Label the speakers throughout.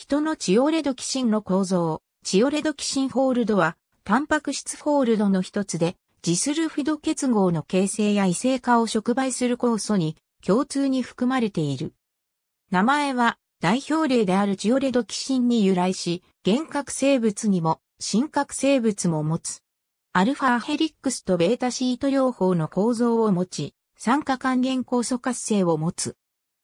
Speaker 1: 人のチオレドキシンの構造、チオレドキシンホールドは、タンパク質ホールドの一つで、ジスルフィド結合の形成や異性化を触媒する酵素に共通に含まれている。名前は代表例であるチオレドキシンに由来し、原核生物にも、真核生物も持つ。アルファヘリックスとベータシート療法の構造を持ち、酸化還元酵素活性を持つ。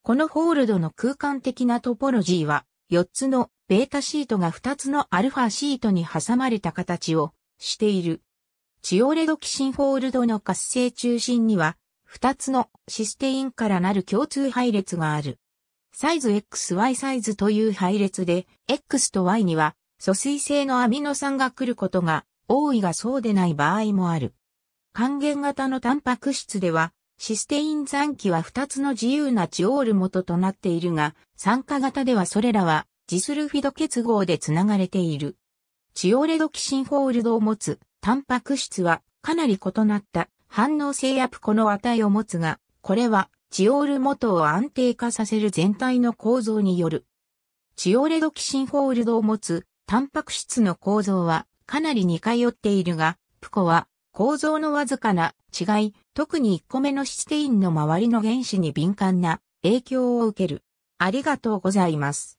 Speaker 1: このホールドの空間的なトポロジーは、4つのベータシートが2つのアルファシートに挟まれた形をしている。チオレドキシンフォールドの活性中心には、2つのシステインからなる共通配列がある。サイズ XY サイズという配列で、X と Y には疎水性のアミノ酸が来ることが多いがそうでない場合もある。還元型のタンパク質では、システイン残機は2つの自由なチオール元となっているが、酸化型ではそれらはジスルフィド結合でつながれている。チオレドキシンホールドを持つタンパク質はかなり異なった反応性やプコの値を持つが、これはチオール元を安定化させる全体の構造による。チオレドキシンホールドを持つタンパク質の構造はかなり似通っているが、プコは構造のわずかな違い、特に1個目のシステインの周りの原子に敏感な影響を受ける。ありがとうございます。